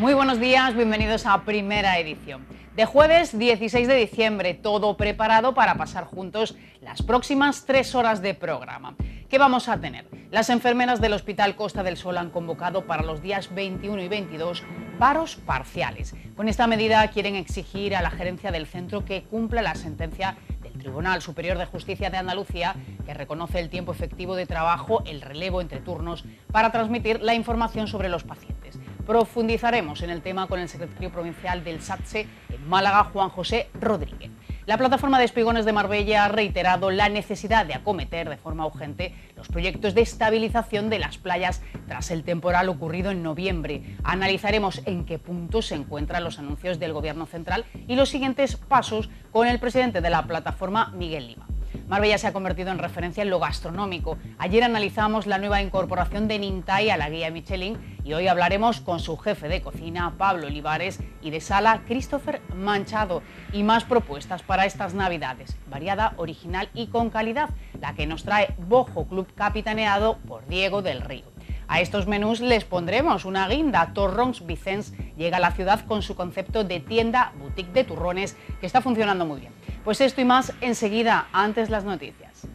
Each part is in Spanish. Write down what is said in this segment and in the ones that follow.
Muy buenos días, bienvenidos a Primera Edición. De jueves 16 de diciembre, todo preparado para pasar juntos las próximas tres horas de programa. ¿Qué vamos a tener? Las enfermeras del Hospital Costa del Sol han convocado para los días 21 y 22 paros parciales. Con esta medida quieren exigir a la gerencia del centro que cumpla la sentencia del Tribunal Superior de Justicia de Andalucía que reconoce el tiempo efectivo de trabajo, el relevo entre turnos, para transmitir la información sobre los pacientes. Profundizaremos en el tema con el secretario provincial del SATSE en Málaga, Juan José Rodríguez. La plataforma de espigones de Marbella ha reiterado la necesidad de acometer de forma urgente los proyectos de estabilización de las playas tras el temporal ocurrido en noviembre. Analizaremos en qué punto se encuentran los anuncios del Gobierno central y los siguientes pasos con el presidente de la plataforma, Miguel Lima. Marbella se ha convertido en referencia en lo gastronómico. Ayer analizamos la nueva incorporación de Nintai a la guía Michelin y hoy hablaremos con su jefe de cocina, Pablo Olivares, y de sala, Christopher Manchado, y más propuestas para estas Navidades, variada, original y con calidad, la que nos trae Bojo Club capitaneado por Diego del Río. A estos menús les pondremos una guinda. Torrons Vicens llega a la ciudad con su concepto de tienda boutique de turrones que está funcionando muy bien. Pues esto y más enseguida, antes las noticias.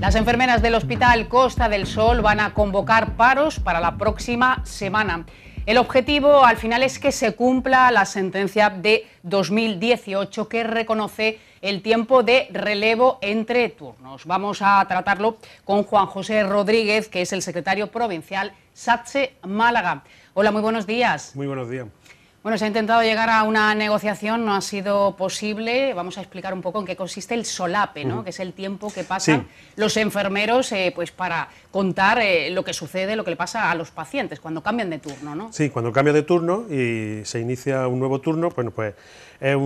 Las enfermeras del Hospital Costa del Sol van a convocar paros para la próxima semana. El objetivo al final es que se cumpla la sentencia de 2018 que reconoce el tiempo de relevo entre turnos. Vamos a tratarlo con Juan José Rodríguez, que es el secretario provincial SATSE Málaga. Hola, muy buenos días. Muy buenos días. Bueno, se ha intentado llegar a una negociación, no ha sido posible. Vamos a explicar un poco en qué consiste el solape, ¿no? que es el tiempo que pasan los enfermeros eh, pues para contar eh, lo que sucede, lo que le pasa a los pacientes cuando cambian de turno. ¿no? Sí, cuando cambia de turno y se inicia un nuevo turno, bueno, pues es,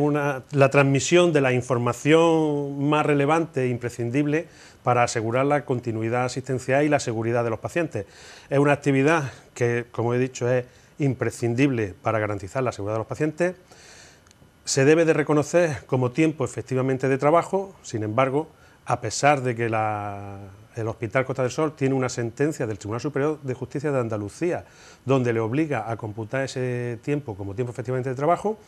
una, la transmisión de la información más relevante e imprescindible para asegurar la continuidad asistencial y la seguridad de los pacientes. Es una actividad que, como he dicho, es imprescindible para garantizar la seguridad de los pacientes, se debe de reconocer como tiempo efectivamente de trabajo, sin embargo, a pesar de que el Hospital Costa del Sol tiene una sentencia del Tribunal Superior de Justicia de Andalucía, donde le obliga a computar ese tiempo como tiempo efectivamente de trabajo,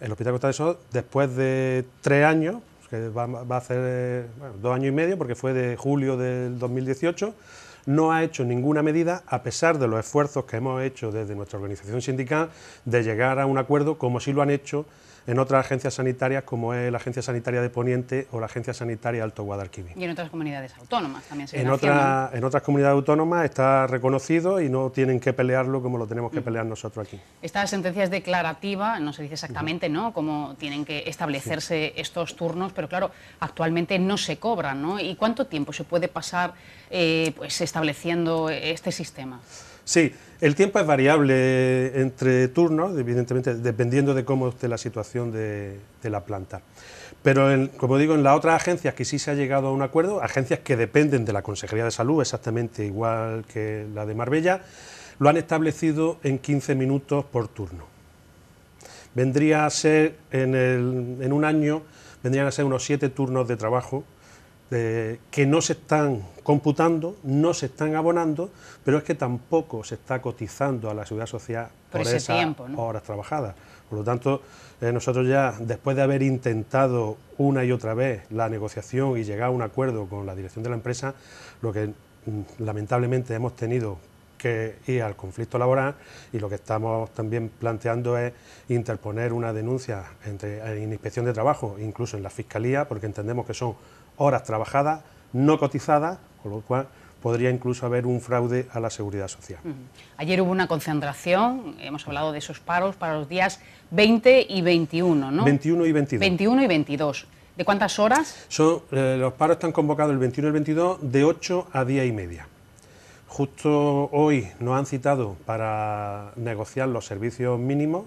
el Hospital Costa del Sol, después de tres años, que va, a ser dos años y medio, porque fue de julio del 2018, no ha hecho ninguna medida, a pesar de los esfuerzos que hemos hecho desde nuestra organización sindical, de llegar a un acuerdo como sí lo han hecho en otras agencias sanitarias como es la Agencia Sanitaria de Poniente o la Agencia Sanitaria Alto Guadalquivir. Y en otras comunidades autónomas también se en, otra, en otras comunidades autónomas está reconocido y no tienen que pelearlo como lo tenemos que mm. pelear nosotros aquí. Esta sentencia es declarativa, no se dice exactamente ¿no? cómo tienen que establecerse estos turnos, pero claro, actualmente no se cobran. ¿no? ¿Y cuánto tiempo se puede pasar eh, pues, estableciendo este sistema? Sí, el tiempo es variable entre turnos, evidentemente, dependiendo de cómo esté la situación de, la planta. Pero, como digo, en las otras agencias que sí se ha llegado a un acuerdo, agencias que dependen de la Consejería de Salud, exactamente igual que la de Marbella, lo han establecido en 15 minutos por turno. Vendría a ser en, en un año, vendrían a ser unos 7 turnos de trabajo que no se están computando, no se están abonando, pero es que tampoco se está cotizando a la seguridad social por, esas horas trabajadas. Por lo tanto, eh, nosotros ya, después de haber intentado una y otra vez la negociación y llegar a un acuerdo con la dirección de la empresa, lo que mm, lamentablemente hemos tenido que ir al conflicto laboral y lo que estamos también planteando es interponer una denuncia entre, en eh, inspección de trabajo, incluso en la fiscalía, porque entendemos que son horas trabajadas no cotizadas, con lo cual podría incluso haber un fraude a la seguridad social. Ayer hubo una concentración, hemos hablado de esos paros para los días 20 y 21, ¿no? 21 y 22. 21 y 22. ¿De cuántas horas? Eh, los paros están convocados el 21 y el 22 de 8 a día y media. Justo hoy nos han citado para negociar los servicios mínimos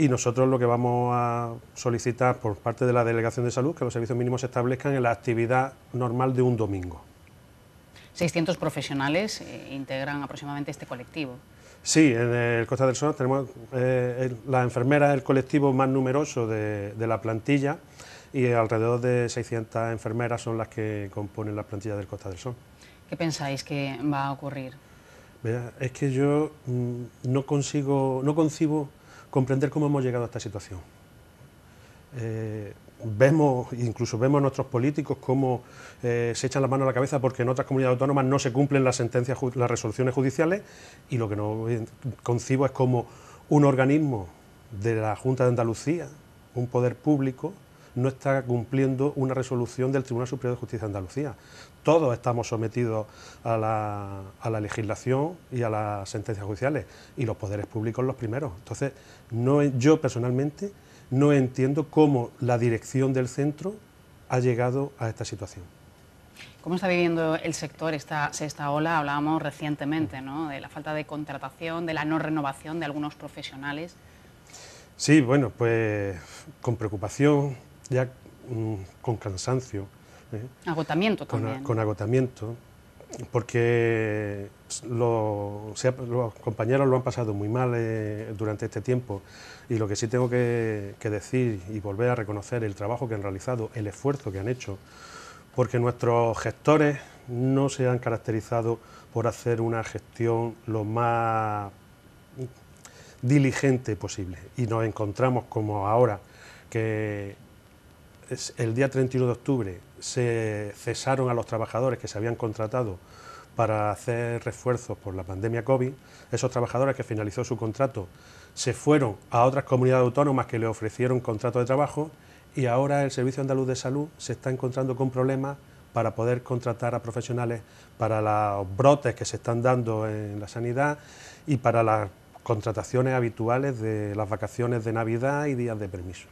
y nosotros lo que vamos a solicitar por parte de la Delegación de Salud que los servicios mínimos se establezcan en la actividad normal de un domingo. 600 profesionales eh, integran aproximadamente este colectivo. Sí, en el Costa del Sol tenemos eh, las enfermeras, el colectivo más numeroso de, la plantilla y alrededor de 600 enfermeras son las que componen la plantilla del Costa del Sol. ¿Qué pensáis que va a ocurrir? es que yo mm, no consigo, no concibo comprender cómo hemos llegado a esta situación. Eh, vemos, incluso vemos a nuestros políticos cómo eh, se echan la mano a la cabeza porque en otras comunidades autónomas no se cumplen las sentencias, las resoluciones judiciales y lo que no concibo es cómo un organismo de la Junta de Andalucía, un poder público, no está cumpliendo una resolución del Tribunal Superior de Justicia de Andalucía todos estamos sometidos a la, legislación y a las sentencias judiciales, y los poderes públicos los primeros. Entonces, yo personalmente no entiendo cómo la dirección del centro ha llegado a esta situación. ¿Cómo está viviendo el sector esta sexta ola? Hablábamos recientemente de la falta de contratación, de la no renovación de algunos profesionales. Sí, bueno, pues con preocupación, ya mm, con cansancio Agotamiento también. Con, agotamiento, porque los compañeros lo han pasado muy mal eh, durante este tiempo y lo que sí tengo que, que decir y volver a reconocer el trabajo que han realizado, el esfuerzo que han hecho, porque nuestros gestores no se han caracterizado por hacer una gestión lo más diligente posible. Y nos encontramos como ahora, que es el día 31 de octubre se cesaron a los trabajadores que se habían contratado para hacer refuerzos por la pandemia COVID. Esos trabajadores que finalizó su contrato se fueron a otras comunidades autónomas que le ofrecieron contratos de trabajo y ahora el Servicio Andaluz de Salud se está encontrando con problemas para poder contratar a profesionales para los brotes que se están dando en la sanidad y para las contrataciones habituales de las vacaciones de Navidad y días de permiso.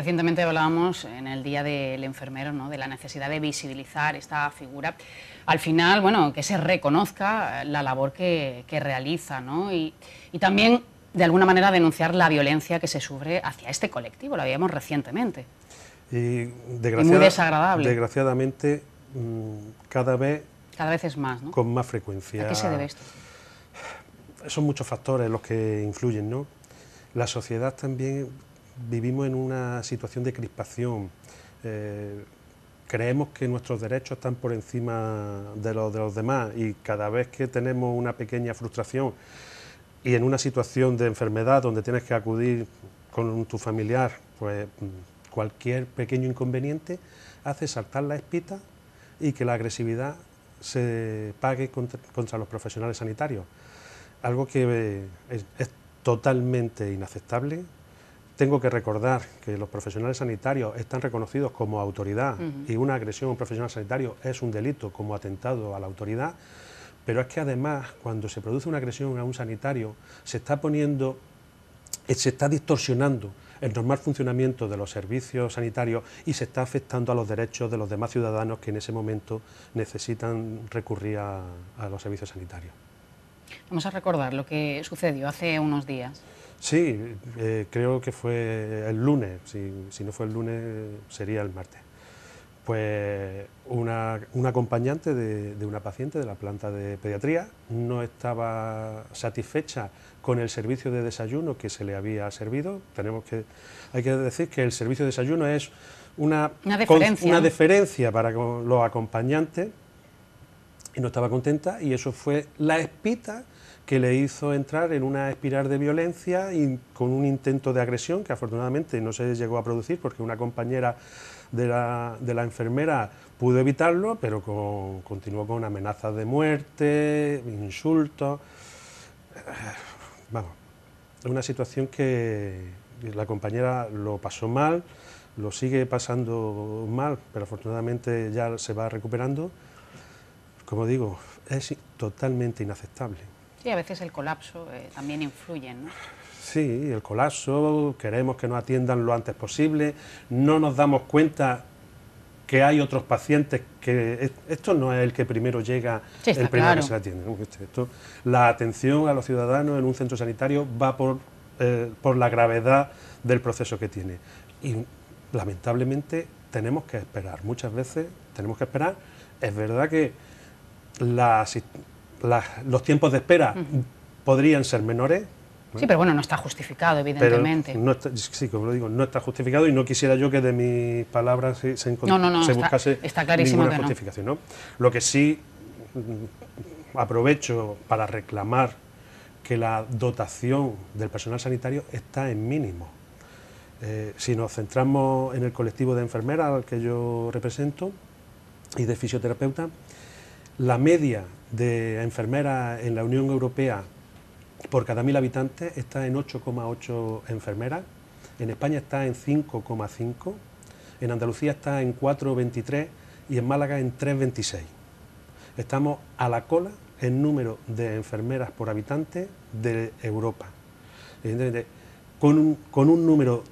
Recientemente hablábamos en el Día del Enfermero ¿no? de la necesidad de visibilizar esta figura. Al final, bueno, que se reconozca la labor que, realiza ¿no? y, también, de alguna manera, denunciar la violencia que se sufre hacia este colectivo. Lo habíamos recientemente. Y, muy desagradable. Desgraciadamente, mm, cada vez... Cada vez es más, ¿no? Con más frecuencia. ¿A qué se debe esto? Son muchos factores los que influyen, ¿no? La sociedad también vivimos en una situación de crispación. Eh, creemos que nuestros derechos están por encima de los de los demás y cada vez que tenemos una pequeña frustración y en una situación de enfermedad donde tienes que acudir con tu familiar, pues mm, cualquier pequeño inconveniente hace saltar la espita y que la agresividad se pague contra, los profesionales sanitarios. Algo que eh, es totalmente inaceptable tengo que recordar que los profesionales sanitarios están reconocidos como autoridad y una agresión a un profesional sanitario es un delito como atentado a la autoridad, pero es que además cuando se produce una agresión a un sanitario se está poniendo, eh, se está distorsionando el normal funcionamiento de los servicios sanitarios y se está afectando a los derechos de los demás ciudadanos que en ese momento necesitan recurrir a los servicios sanitarios. Vamos a recordar lo que sucedió hace unos días. Sí, eh, creo que fue el lunes, si, no fue el lunes sería el martes. Pues una, un acompañante de, una paciente de la planta de pediatría no estaba satisfecha con el servicio de desayuno que se le había servido. Tenemos que, hay que decir que el servicio de desayuno es una, una, diferencia una deferencia para los acompañantes y no estaba contenta y eso fue la espita que le hizo entrar en una espiral de violencia y con un intento de agresión que afortunadamente no se llegó a producir porque una compañera de la, enfermera pudo evitarlo, pero continuó con amenazas de muerte, insultos. Eh, vamos, una situación que la compañera lo pasó mal, lo sigue pasando mal, pero afortunadamente ya se va recuperando. Como digo, es totalmente inaceptable. Sí, a veces el colapso eh, también influye, ¿no? Sí, el colapso, queremos que nos atiendan lo antes posible, no nos damos cuenta que hay otros pacientes que esto no es el que primero llega, el primero que se atiende. Este, la atención a los ciudadanos en un centro sanitario va por, eh, por la gravedad del proceso que tiene. Y lamentablemente tenemos que esperar, muchas veces tenemos que esperar. Es verdad que la los tiempos de espera podrían ser menores. Sí, pero bueno, no está justificado, evidentemente. No está, sí, como lo digo, no está justificado y no quisiera yo que de mis palabras se, se, buscase está ninguna justificación. Lo que sí mm, aprovecho para reclamar que la dotación del personal sanitario está en mínimo. Eh, si nos centramos en el colectivo de enfermeras al que yo represento y de fisioterapeutas, la media de enfermeras en la Unión Europea por cada mil habitantes está en 8,8 enfermeras, en España está en 5,5, en Andalucía está en 4,23 y en Málaga en 3,26. Estamos a la cola en número de enfermeras por habitante de Europa. Con con un número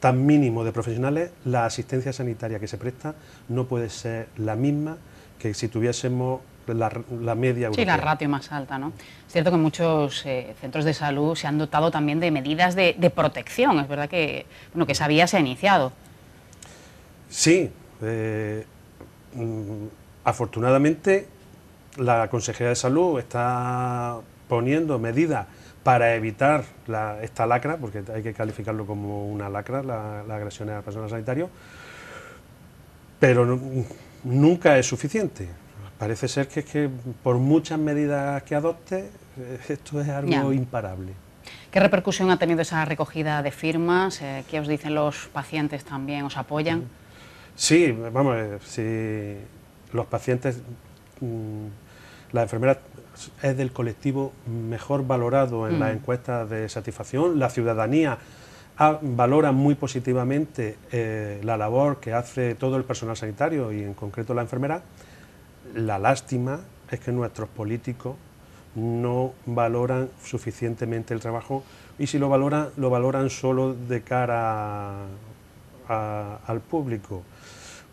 tan mínimo de profesionales, la asistencia sanitaria que se presta no puede ser la misma que si tuviésemos la, media europea. Sí, la ratio más alta, ¿no? Es cierto que muchos eh, centros de salud se han dotado también de medidas de, protección, es verdad que, bueno, que esa se ha iniciado. Sí, eh, mm, afortunadamente la Consejería de Salud está poniendo medidas para evitar esta lacra, porque hay que calificarlo como una lacra, la, agresión a la persona sanitaria... pero nunca es suficiente. Parece ser que, es que por muchas medidas que adopte, eh, esto es algo imparable. ¿Qué repercusión ha tenido esa recogida de firmas? Eh, ¿Qué os dicen los pacientes también? ¿Os apoyan? Sí, vamos, eh, si los pacientes, mm, la enfermera es del colectivo mejor valorado en la las mm. de satisfacción, la ciudadanía ah, valora muy positivamente la labor que hace todo el personal sanitario y en concreto la enfermera. La lástima es que nuestros políticos no valoran suficientemente el trabajo y si lo valoran, lo valoran solo de cara al público.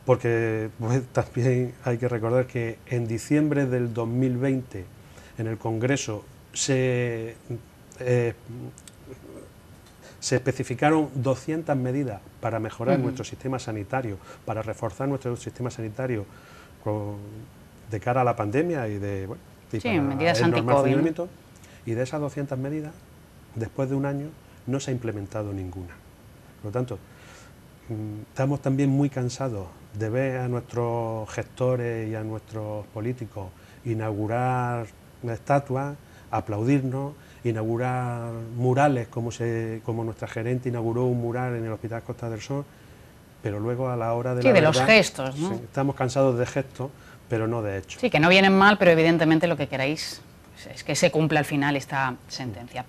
Porque pues, también hay que recordar que en diciembre del 2020 en el Congreso se, eh, especificaron 200 medidas para mejorar nuestro sistema sanitario, para reforzar nuestro sistema sanitario con de cara a la pandemia y de medidas el Y de esas 200 medidas, después de un año, no se ha implementado ninguna. Por lo tanto, mm, estamos también muy cansados de ver a nuestros gestores y a nuestros políticos inaugurar estatuas, aplaudirnos, inaugurar murales, como, se, como nuestra gerente inauguró un mural en el Hospital Costa del Sol, pero luego a la hora de... de los gestos, Estamos cansados de gestos pero no de hecho. Sí, que no vienen mal, pero evidentemente lo que queráis es que se cumpla al final esta sentencia.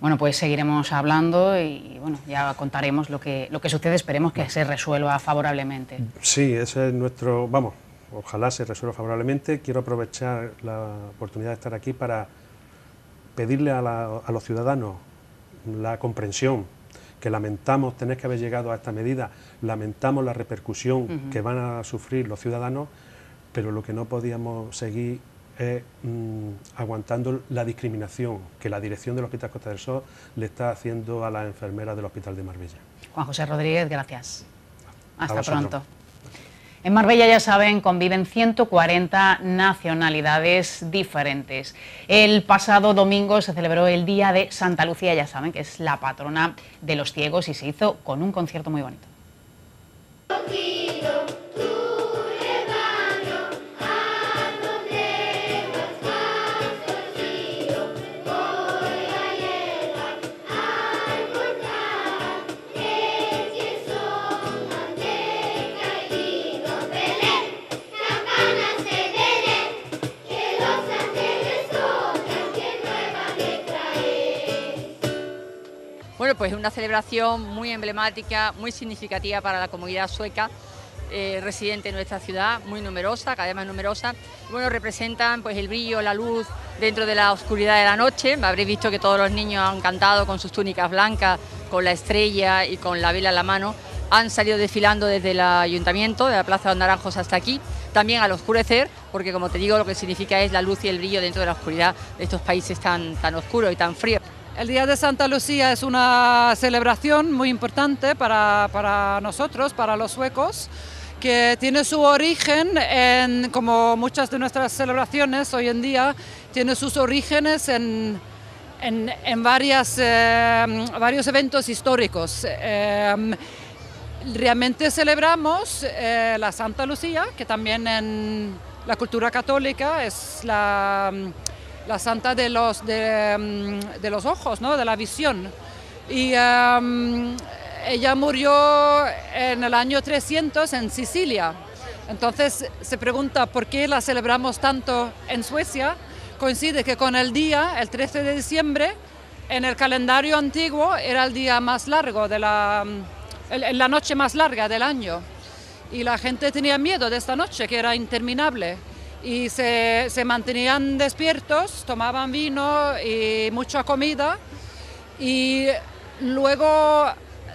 Bueno, pues seguiremos hablando y bueno, ya contaremos lo que, lo que sucede, esperemos que se resuelva favorablemente. Sí, ese es nuestro, vamos, ojalá se resuelva favorablemente. Quiero aprovechar la oportunidad de estar aquí para pedirle a, los ciudadanos la comprensión, que lamentamos tener que haber llegado a esta medida, lamentamos la repercusión que van a sufrir los ciudadanos pero lo que no podíamos seguir es mm, aguantando la discriminación que la dirección del Hospital Costa del Sol le está haciendo a las enfermeras del Hospital de Marbella. Juan José Rodríguez, gracias. Hasta pronto. En Marbella, ya saben, conviven 140 nacionalidades diferentes. El pasado domingo se celebró el Día de Santa Lucía, ya saben, que es la patrona de los ciegos y se hizo con un concierto muy bonito. pues es una celebración muy emblemática, muy significativa para la comunidad sueca. Eh, residente en nuestra ciudad, muy numerosa, cada vez más numerosa. bueno, representan pues el brillo, la luz dentro de la oscuridad de la noche. Habréis visto que todos los niños han cantado con sus túnicas blancas, con la estrella y con la vela en la mano. Han salido desfilando desde el ayuntamiento, de la Plaza de los Naranjos hasta aquí, también al oscurecer, porque como te digo, lo que significa es la luz y el brillo dentro de la oscuridad de estos países tan, tan oscuros y tan fríos. El Día de Santa Lucía es una celebración muy importante para, nosotros, para los suecos que tiene su origen en, como muchas de nuestras celebraciones hoy en día, tiene sus orígenes en, varias, eh, varios eventos históricos. Eh, realmente celebramos eh, la Santa Lucía, que también en la cultura católica es la la santa de los, mm, de, los ojos, ¿no? de la visión. Y em, ella murió en el año 300 en Sicilia. Entonces se pregunta por qué la celebramos tanto en Suecia. Coincide que con el día, el 13 de diciembre, en el calendario antiguo era el día más largo, de la, mm, la noche más larga del año. Y la gente tenía miedo de esta noche, que era interminable y se, se mantenían despiertos, tomaban vino y mucha comida y luego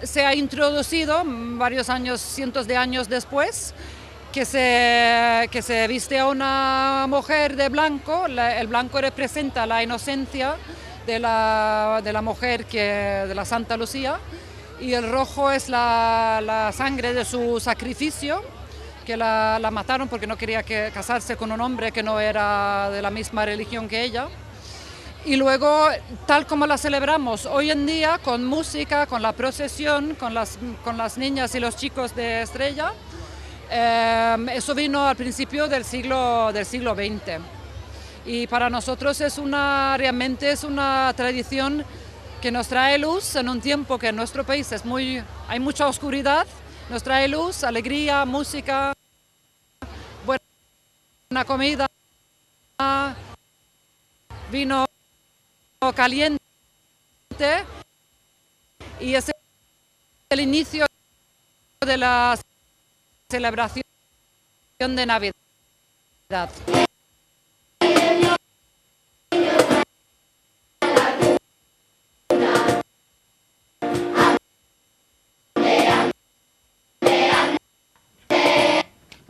se ha introducido varios años, cientos de años después, que se, que se viste a una mujer de blanco, el blanco representa la inocencia de la, de la, mujer que, de la Santa Lucía y el rojo es la, la sangre de su sacrificio que la, mataron porque no quería que, casarse con un hombre que no era de la misma religión que ella. Y luego, tal como la celebramos hoy en día, con música, con la procesión, con las, con las niñas y los chicos de Estrella, eh, eso vino al principio del siglo, del siglo XX. Y para nosotros es una, realmente es una tradición que nos trae luz en un tiempo que en nuestro país es muy, hay mucha oscuridad nos trae luz, alegría, música, buena comida, vino caliente y es el inicio de la celebración de Navidad.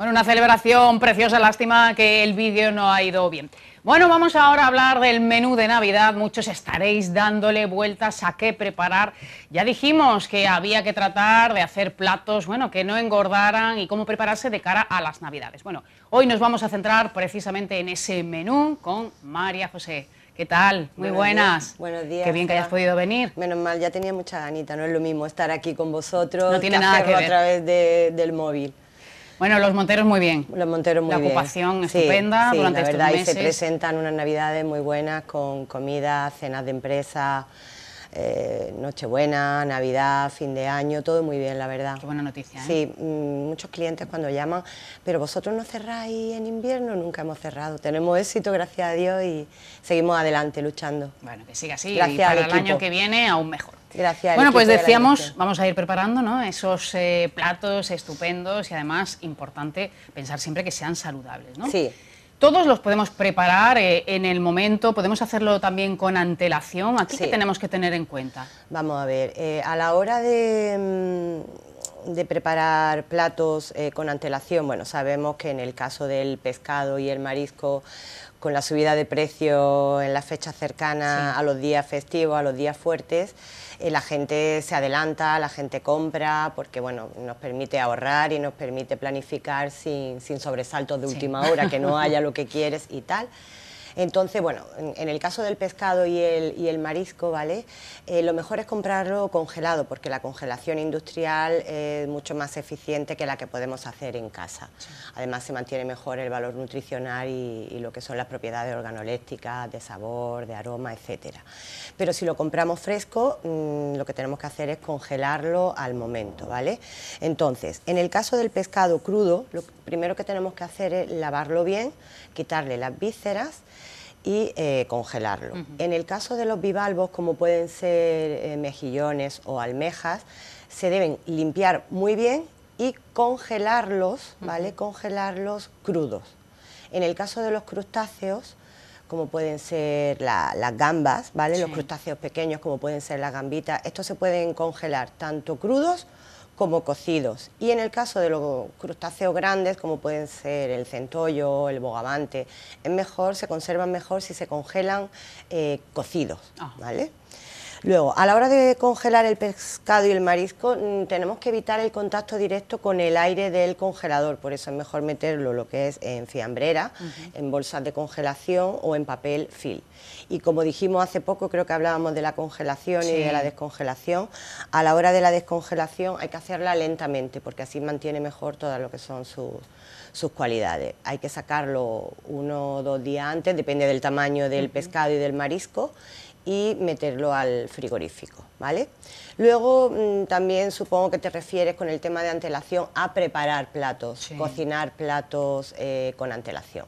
Bueno, una celebración preciosa, lástima que el vídeo no ha ido bien. Bueno, vamos ahora a hablar del menú de Navidad. Muchos estaréis dándole vueltas a qué preparar. Ya dijimos que había que tratar de hacer platos, bueno, que no engordaran y cómo prepararse de cara a las Navidades. Bueno, hoy nos vamos a centrar precisamente en ese menú con María José. ¿Qué tal? Muy buenas. Buenos días. Qué bien que hayas podido venir. Menos mal, ya tenía mucha ganita, no es lo mismo estar aquí con vosotros. No tiene nada que ver. a través del móvil. Bueno, los Monteros muy bien. Los Monteros La ocupación estupenda durante la se presentan unas navidades muy buenas con comida, cenas de empresa, eh, Nochebuena, Navidad, fin de año, todo muy bien, la verdad. Qué buena noticia. ¿eh? Sí, mm, muchos clientes cuando llaman, pero vosotros no cerráis en invierno, nunca hemos cerrado. Tenemos éxito, gracias a Dios, y seguimos adelante luchando. Bueno, que siga así. Gracias y para el año que viene, aún mejor. Gracias. Bueno, pues decíamos, vamos a ir preparando ¿no? esos eh, platos estupendos y además importante pensar siempre que sean saludables, ¿no? Sí. Todos los podemos preparar eh, en el momento, podemos hacerlo también con antelación. ¿A qué tenemos que tener en cuenta? Vamos a ver, eh, a la hora de, mm, preparar platos con antelación, bueno, sabemos que en el caso del pescado y el marisco, con la subida de precio en la fecha cercana a los días festivos, a los días fuertes, eh, la gente se adelanta, la gente compra, porque bueno, nos permite ahorrar y nos permite planificar sin, sin sobresaltos de última hora, que no haya lo que quieres y tal. Entonces, bueno, en, el caso del pescado y el, marisco, ¿vale? Eh, lo mejor es comprarlo congelado, porque la congelación industrial es mucho más eficiente que la que podemos hacer en casa. Además, se mantiene mejor el valor nutricional y, lo que son las propiedades organolépticas, de sabor, de aroma, etcétera. Pero si lo compramos fresco, mm, lo que tenemos que hacer es congelarlo al momento, ¿vale? Entonces, en el caso del pescado crudo, lo primero que tenemos que hacer es lavarlo bien, quitarle las vísceras y eh, congelarlo. En el caso de los bivalvos, como pueden ser eh, mejillones o almejas, se deben limpiar muy bien y congelarlos, ¿vale? Congelarlos crudos. En el caso de los crustáceos, como pueden ser las gambas, ¿vale? Los crustáceos pequeños, como pueden ser las gambitas, estos se pueden congelar tanto crudos como cocidos. Y en el caso de los crustáceos grandes, como pueden ser el centollo, el bogavante, es mejor, se conservan mejor si se congelan eh, cocidos, ah. ¿vale? Luego, a la hora de congelar el pescado y el marisco, mm, tenemos que evitar el contacto directo con el aire del congelador, por eso es mejor meterlo lo que es en fiambrera, en bolsas de congelación o en papel film. Y como dijimos hace poco, creo que hablábamos de la congelación y de la descongelación, a la hora de la descongelación hay que hacerla lentamente, porque así mantiene mejor todas lo que son sus sus cualidades. Hay que sacarlo uno o dos días antes, depende del tamaño del pescado y del marisco, y meterlo al frigorífico, ¿vale? Luego mm, también supongo que te refieres con el tema de antelación a preparar platos, cocinar platos eh, con antelación.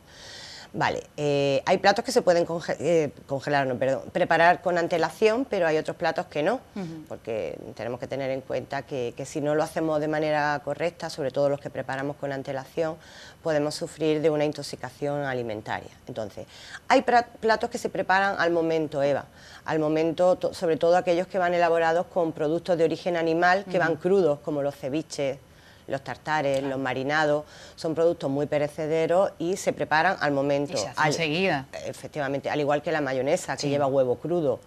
Vale, eh, hay platos que se pueden eh, congelar, no, perdón, preparar con antelación, pero hay otros platos que no, porque tenemos que tener en cuenta que, si no lo hacemos de manera correcta, sobre todo los que preparamos con antelación, podemos sufrir de una intoxicación alimentaria. Entonces, hay platos que se preparan al momento, Eva, al momento, sobre todo aquellos que van elaborados con productos de origen animal, que van crudos, como los ceviches, los tartares, los marinados, son productos muy perecederos y se preparan al momento. enseguida. Efectivamente, al igual que la mayonesa, que lleva huevo crudo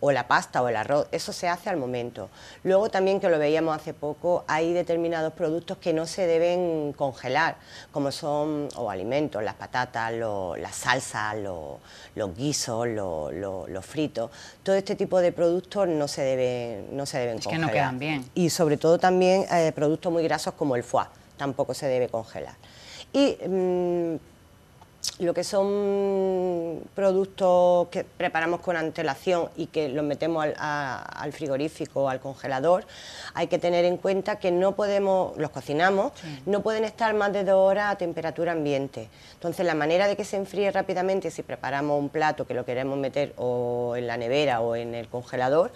o la pasta o el arroz, eso se hace al momento. Luego también que lo veíamos hace poco, hay determinados productos que no se deben congelar, como son o alimentos, las patatas, la las salsas, los guisos, los fritos, todo este tipo de productos no se deben, no se deben es congelar. que no quedan bien. Y sobre todo también eh, productos muy grasos como el foie, tampoco se debe congelar. Y mm, lo que son productos que preparamos con antelación y que los metemos al, frigorífico o al congelador, hay que tener en cuenta que no podemos, los cocinamos, no pueden estar más de dos horas a temperatura ambiente. Entonces, la manera de que se enfríe rápidamente, si preparamos un plato que lo queremos meter o en la nevera o en el congelador,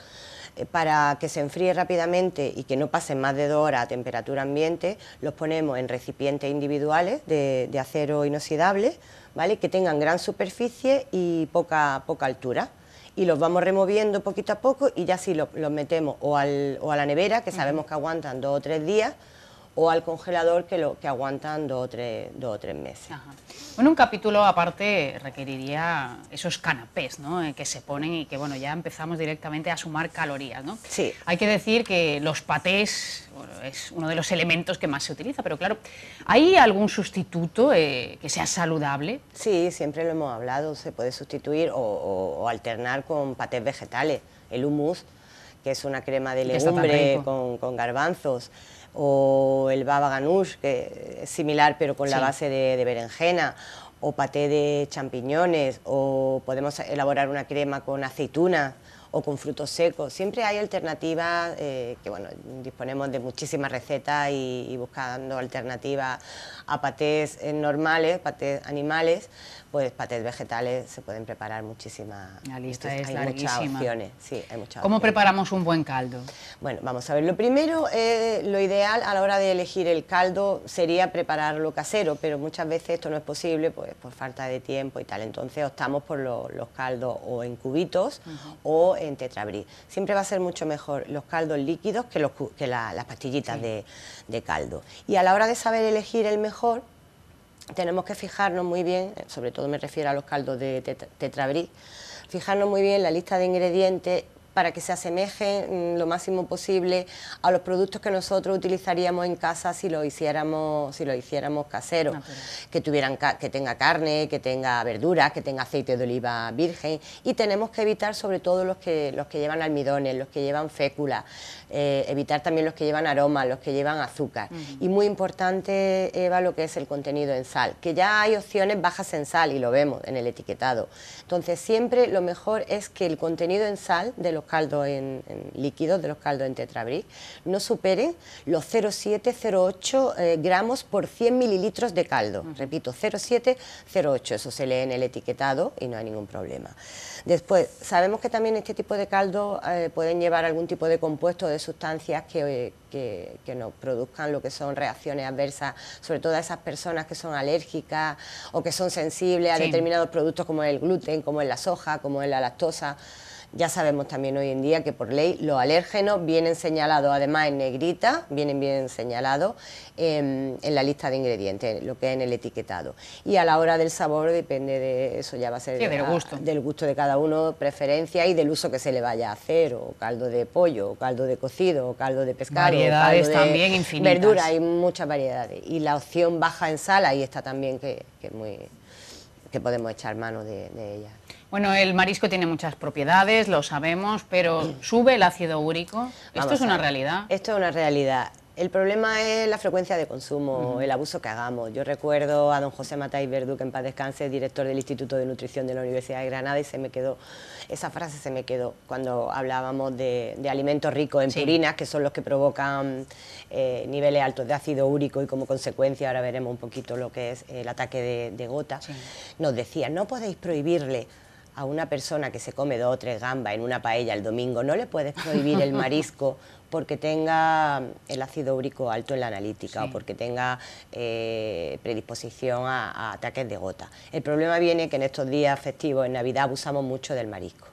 eh, para que se enfríe rápidamente y que no pasen más de dos horas a temperatura ambiente, los ponemos en recipientes individuales de, acero inoxidable, ¿vale? que tengan gran superficie y poca, poca altura y los vamos removiendo poquito a poco y ya si los, metemos o, o, a la nevera, que sabemos que aguantan dos o tres días, o al congelador que, lo, que aguantan dos o, tres, dos o tres meses. Ajá. Bueno, un capítulo aparte requeriría esos canapés ¿no? Eh, que se ponen y que bueno, ya empezamos directamente a sumar calorías. ¿no? Hay que decir que los patés es uno de los elementos que más se utiliza, pero claro, ¿hay algún sustituto eh, que sea saludable? Sí, siempre lo hemos hablado, se puede sustituir o, o alternar con patés vegetales, el humus que es una crema de legumbre con, garbanzos, o el baba ganoush, que es similar pero con la base de, berenjena, o paté de champiñones, o podemos elaborar una crema con aceituna... o con frutos secos. Siempre hay alternativas, eh, que bueno, disponemos de muchísimas recetas y, buscando alternativas a patés eh, normales, patés animales, pues patés vegetales se pueden preparar muchísimas. La hay Muchas opciones, ¿Cómo preparamos un buen caldo? Bueno, vamos a ver, lo primero, eh, lo ideal a la hora de elegir el caldo sería prepararlo casero, pero muchas veces esto no es posible pues, por falta de tiempo y tal, entonces optamos por los caldos o en cubitos o en tetrabris. Siempre va a ser mucho mejor los caldos líquidos que, las pastillitas de caldo. Y a la hora de saber elegir el mejor, tenemos que fijarnos muy bien, sobre todo me refiero a los caldos de tetrabrí... fijarnos muy bien la lista de ingredientes para que se asemejen mm, lo máximo posible a los productos que nosotros utilizaríamos en casa si lo hiciéramos, si lo hiciéramos casero, ah, que tuvieran que tenga carne, que tenga verduras, que tenga aceite de oliva virgen y tenemos que evitar sobre todo los que los que llevan almidones, los que llevan fécula, eh, evitar también los que llevan aromas, los que llevan azúcar y muy importante Eva lo que es el contenido en sal, que ya hay opciones bajas en sal y lo vemos en el etiquetado. Entonces siempre lo mejor es que el contenido en sal de los caldos en, líquidos, de los caldos en tetrabric, no superen los 0,7-0,8 eh, gramos por 100 mililitros de caldo. Repito, 0,7-0,8, eso se lee en el etiquetado y no hay ningún problema. Después, sabemos que también este tipo de caldo eh, pueden llevar algún tipo de compuesto o de sustancias eh, que, que, nos produzcan lo que son reacciones adversas, sobre todo a esas personas que son alérgicas o que son sensibles a determinados productos como el gluten, como es la soja, como es la lactosa. Ya sabemos también hoy en día que por ley los alérgenos vienen señalados, además en negrita, vienen bien señalados em, en, la lista de ingredientes, lo que es en el etiquetado. Y a la hora del sabor depende de eso, ya va a ser del, gusto. del gusto de cada uno, preferencia y del uso que se le vaya a hacer, o caldo de pollo, o caldo de cocido, o caldo de pescado. Variedades también infinitas. Verdura, hay muchas variedades. Y la opción baja en sal, ahí está también que, que, muy, que podemos echar mano de ella. Bueno, el marisco tiene muchas propiedades, lo sabemos, pero ¿sube el ácido úrico? ¿Esto es una realidad? Esto es una realidad. El problema es la frecuencia de consumo, el abuso que hagamos. Yo recuerdo a don José Matáis Verdú, que en paz descanse, director del Instituto de Nutrición de la Universidad de Granada, y se me quedó, esa frase se me quedó cuando hablábamos de, alimentos ricos en purinas, que son los que provocan eh, niveles altos de ácido úrico y como consecuencia, ahora veremos un poquito lo que es el ataque de, gotas, gota. Nos decía, no podéis prohibirle a una persona que se come dos o tres gambas en una paella el domingo, no le puedes prohibir el marisco porque tenga el ácido úrico alto en la analítica o porque tenga eh, predisposición a, ataques de gota. El problema viene que en estos días festivos, en Navidad, abusamos mucho del marisco.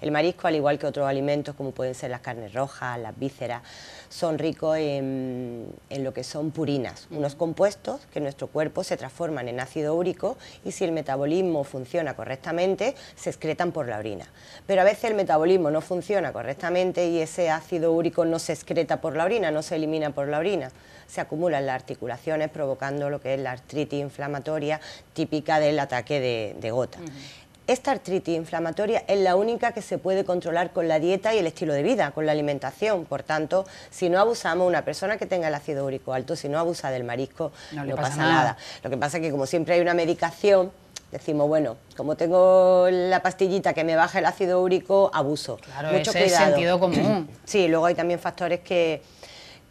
El marisco, al igual que otros alimentos, como pueden ser las carnes rojas, las vísceras, son ricos en, lo que son purinas, unos compuestos que en nuestro cuerpo se transforman en ácido úrico y si el metabolismo funciona correctamente, se excretan por la orina. Pero a veces el metabolismo no funciona correctamente y ese ácido úrico no se excreta por la orina, no se elimina por la orina. Se acumula en las articulaciones provocando lo que es la artritis inflamatoria típica del ataque de, gota. Esta artritis inflamatoria es la única que se puede controlar con la dieta y el estilo de vida, con la alimentación. Por tanto, si no abusamos, una persona que tenga el ácido úrico alto, si no abusa del marisco, no, pasa, nada. Lo que pasa es que como siempre hay una medicación decimos, bueno, como tengo la pastillita que me baja el ácido úrico, abuso. Claro, Mucho cuidado. es sentido común. Sí, luego hay también factores que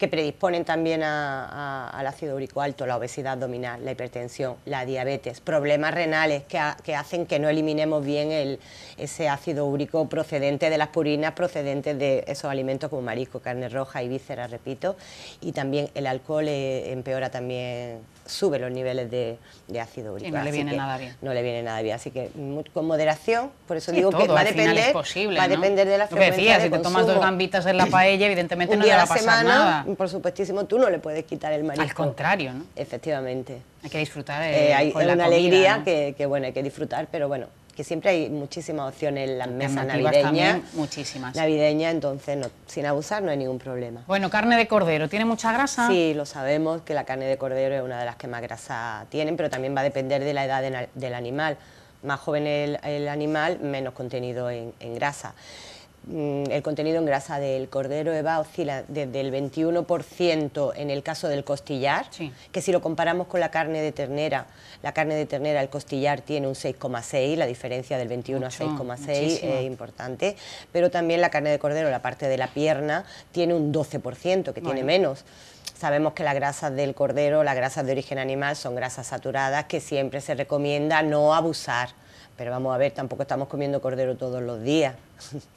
que predisponen también a, al ácido úrico alto, la obesidad abdominal, la hipertensión, la diabetes, problemas renales que, hacen que no eliminemos bien ese ácido úrico procedente de las purinas, procedente de esos alimentos como marisco, carne roja y vísceras, repito, y también el alcohol eh, empeora también, sube los niveles de, ácido úrico. Y no le viene nada bien. No le viene nada bien, así que mm, con moderación, por eso digo que va a depender, va a depender de la frecuencia Lo si te tomas dos gambitas en la paella, evidentemente no le va a pasar nada por supuestísimo, tú no le puedes quitar el marisco. Al contrario, ¿no? Efectivamente. Hay que disfrutar. Eh, eh hay una alegría que, que, bueno, hay que disfrutar, pero bueno, que siempre hay muchísimas opciones en las mesas navideñas. muchísimas. Navideña, entonces sin abusar no hay ningún problema. Bueno, carne de cordero, ¿tiene mucha grasa? Sí, lo sabemos, que la carne de cordero es una de las que más grasa tienen, pero también va a depender de la edad del animal. Más joven el, animal, menos contenido en grasa. Mm, el contenido en grasa del cordero Eva oscila desde el 21% en el caso del costillar, que si lo comparamos con la carne de ternera, la carne de ternera, el costillar tiene un 6,6, la diferencia del 21 a 6,6 es eh, importante, pero también la carne de cordero, la parte de la pierna, tiene un 12%, que tiene menos. Sabemos que las grasas del cordero, las grasas de origen animal, son grasas saturadas que siempre se recomienda no abusar pero vamos a ver, tampoco estamos comiendo cordero todos los días.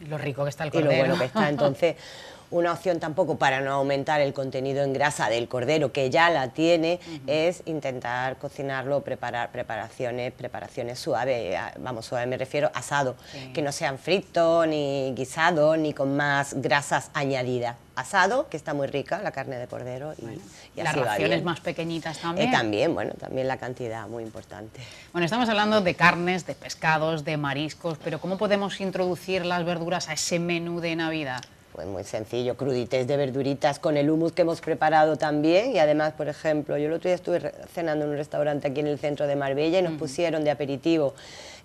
lo rico que está el cordero. lo bueno que está. Entonces, Una opción tampoco para no aumentar el contenido en grasa del cordero, que ya la tiene, es intentar cocinarlo, preparar preparaciones, preparaciones suaves, vamos, suave me refiero, asado, que no sean frito, ni guisado, ni con más grasas añadidas asado, que está muy rica, la carne de cordero. Y, las raciones más pequeñitas eh, también. también, bueno, también la cantidad, muy importante. Bueno, estamos hablando de carnes, de pescados, de mariscos, pero ¿cómo podemos introducir las verduras a ese menú de Navidad? Pues muy sencillo, crudités de verduritas con el hummus que hemos preparado también y además, por ejemplo, yo el otro día estuve cenando en un restaurante aquí en el centro de Marbella y nos pusieron de aperitivo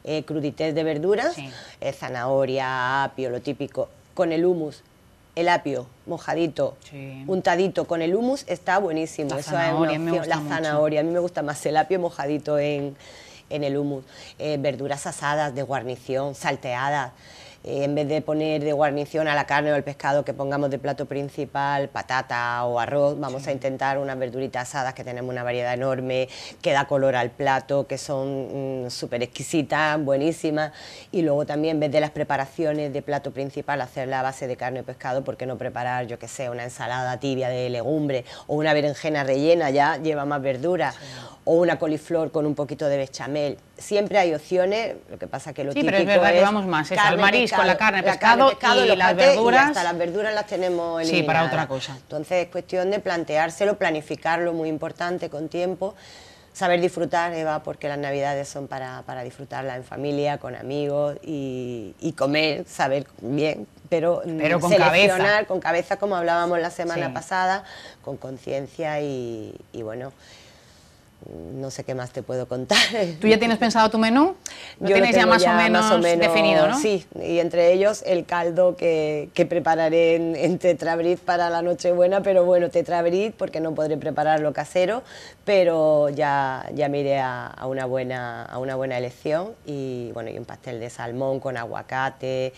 eh, crudités de verduras, eh, zanahoria, apio, lo típico, con el hummus el apio mojadito, untadito con el hummus, está buenísimo. La Eso zanahoria, es la a mí me gusta más el apio mojadito en, en el hummus. Eh, verduras asadas de guarnición, salteadas. Eh, en vez de poner de guarnición a la carne o al pescado que pongamos de plato principal, patata o arroz, vamos a intentar unas verduritas asadas que tenemos una variedad enorme, que da color al plato, que son mm, súper exquisitas, buenísimas. Y luego también en vez de las preparaciones de plato principal, hacer la base de carne o pescado, ¿por qué no preparar, yo que sé, una ensalada tibia de legumbre o una berenjena rellena, ya lleva más verdura? O una coliflor con un poquito de bechamel. Siempre hay opciones, lo que pasa que lo sí, pero es, verdad vamos más, es al marisco, con la carne, pescado, y, las verduras. hasta las verduras las tenemos eliminadas. Sí, para otra cosa. Entonces es cuestión de planteárselo, planificarlo, muy importante, con tiempo. Saber disfrutar, Eva, porque las navidades son para, para disfrutarla en familia, con amigos y, comer, saber bien, pero, mm, pero con seleccionar cabeza. con cabeza, como hablábamos la semana pasada, con conciencia y bueno no sé qué más te puedo contar. ¿Tú ya tienes pensado tu menú? ¿Lo tienes ya, más, o menos definido, no? Sí, y entre ellos el caldo que, que prepararé en, en Tetrabrit para la Nochebuena, pero bueno, Tetrabrit porque no podré prepararlo casero, pero ya, ya me iré a, una buena, a una buena elección y bueno, y un pastel de salmón con aguacate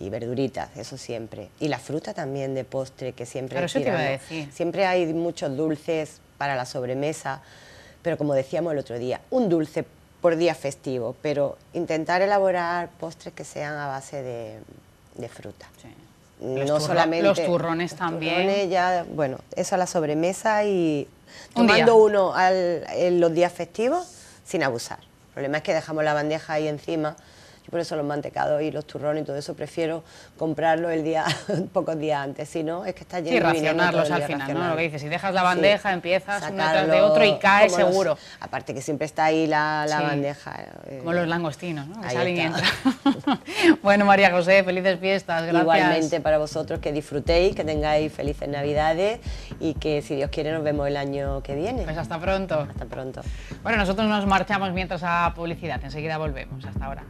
y verduritas, eso siempre. Y la fruta también de postre que siempre... Pero eso te a decir. Siempre hay muchos dulces para la sobremesa pero como decíamos el otro día, un dulce por día festivo, pero intentar elaborar postres que sean a base de, fruta. No solamente los turrones también. ya, bueno, eso a la sobremesa y tomando uno en los días festivos sin abusar. El problema es que dejamos la bandeja ahí encima por eso los mantecados y los turrones y todo eso prefiero comprarlo el día, pocos días antes, si no, es que está lleno sí, racionarlos al final, ¿no? Lo que dices, si dejas la bandeja, empiezas uno de otro y cae seguro. aparte que siempre está ahí la, la bandeja. Eh, como los langostinos, ¿no? salen y bueno, María José, felices fiestas, gracias. Igualmente para vosotros, que disfrutéis, que tengáis felices navidades y que si Dios quiere nos vemos el año que viene. Pues hasta pronto. Hasta pronto. Bueno, nosotros nos marchamos mientras a publicidad, enseguida volvemos. Hasta ahora.